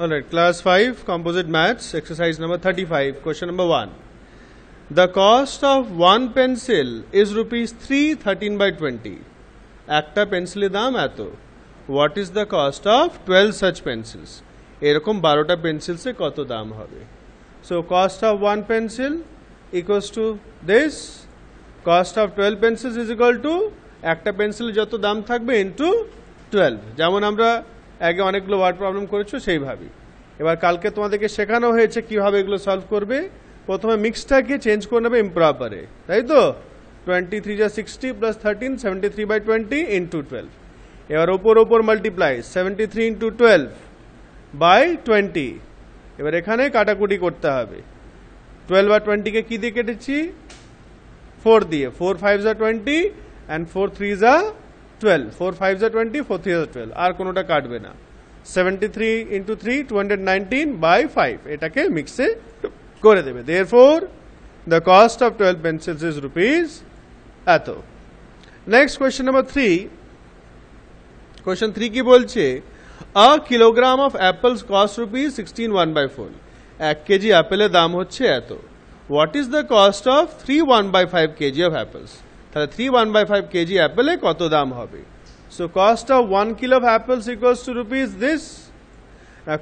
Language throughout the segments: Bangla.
alright class 5 composite maths exercise number 35 question number 1 the cost of one pencil is rupees 3 13/20 একটা পেন্সিলের দাম কত what is the cost of 12 such pencils এরকম 12টা পেন্সিলসের কত দাম হবে so cost of one pencil equals to this cost of 12 pencils is equal to একটা পেন্সিল যত দাম থাকবে ইনটু 12 যেমন আমরা আগে অনেকগুলো ওয়ার্ড প্রবলেম করেছো সেইভাবেই এবার কালকে তোমাদেরকে শেখানো হয়েছে কিভাবে এগুলো সলভ করবে প্রথমে মিক্সটাকে চেঞ্জ করে নেবে ইম্প্রপারে তাই তো টোয়েন্টি থ্রি যা sixty plus thirteen seventy three by twenty into twelve এবার ওপর ওপর multiply seventy three into twelve by twenty এবার এখানে কাটাকুটি করতে হবে টুয়েলভ আর টোয়েন্টিকে কী দিয়ে কেটেছি ফোর দিয়ে ফোর ফাইভ যা টোয়েন্টি অ্যান্ড ফোর থ্রি যা টুয়েলভ ফোর ফাইভ জা টোয়েন্টি ফোর থ্রি জা টুয়েলভ আর কোনোটা কাটবে না seventy three into three two hundred nineteen by five এটাকে মিক্সে করে দেবে দেয়ার four the cost of twelve pencils is rupees এত next question number three question three কি বলছে আ kilogram of apples cost rupees sixteen one by four এক কেজি অ্যাপেলের দাম হচ্ছে এত what is the cost of three one by five kg of apples তাহলে three one by five kg অ্যাপেলে কত দাম হবে so cost of one kilo of apples equals to rupees this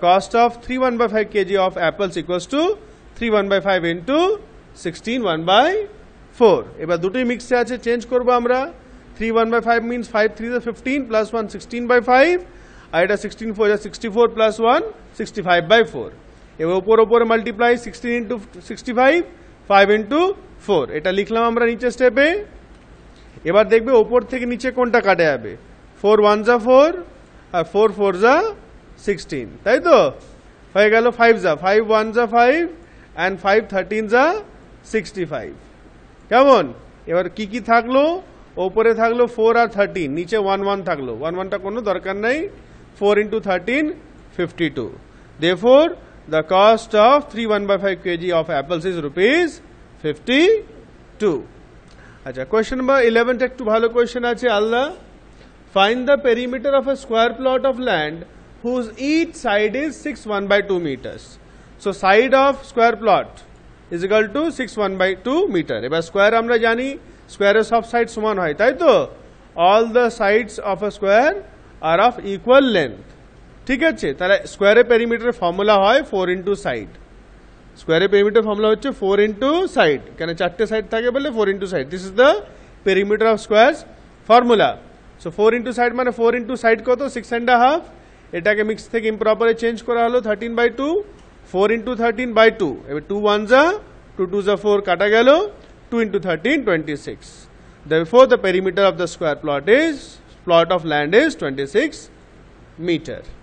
cost of three one by five kg of apples equals to three one by five into sixteen one by four এবার দুটোই মিক্সে আছে চেঞ্জ করবো আমরা three one by five means five three fifteen plus one sixteen by five আর এটা sixteen four sixty four plus one sixty five by four এবার ওপর ওপরে multiply sixteen into sixty five five into four এটা লিখলাম আমরা নিচে স্টেপে এবার দেখবে ওপর থেকে নিচে কোনটা কাটে যাবে ফোর ওয়ান জা ফোর আর ফোর ফোর জা সিক্সটিন তাই তো হয়ে গেল ফাইভ জা ফাইভ ওয়ান জা ফাইভ অ্যান্ড ফাইভ থার্টিন জা সিক্সটি ফাইভ কেমন এবার কি কি থাকলো ওপরে থাকলো ফোর আর থার্টিন নিচে ওয়ান ওয়ান থাকলো ওয়ান ওয়ানটা কোনো দরকার নাই four into thirteen fifty two therefore the cost of three one by five kg of apples is rupees fifty two আচ্ছা কোয়েশ্চেন নাম্বার ইলেভেনটা একটু ভালো কোয়েশ্চেন আছে আল্লাহ find the perimeter of a square plot of land whose each side is six one by two meters so side of square plot is equal to six one by two meter এবার স্কোয়ার আমরা জানি স্কোয়ারের সব সাইড সমান হয় তাই তো all the sides of a square are of equal length ঠিক আছে তাহলে স্কোয়ারের পেরিমিটার ফর্মুলা হয় ফোর ইন্টু সাইড স্কোয়ারে পেরিমিটার ফর্মুলা হচ্ছে ফোর ইন্টু সাইড কেন চারটে সাইড থাকে বলে four into side this is the perimeter of square formula so four into side মানে ফোর ইন্টু সাইড কত সিক্স অ্যান্ড হাফ এটাকে মিক্স থেকে ইম্প্রপারে চেঞ্জ করা হলো thirteen by two four into thirteen by two এবার টু ওয়ান যা টু টু যা ফোর কাটা গেল two into thirteen twenty six the perimeter of the square plot is plot of land is twenty six metre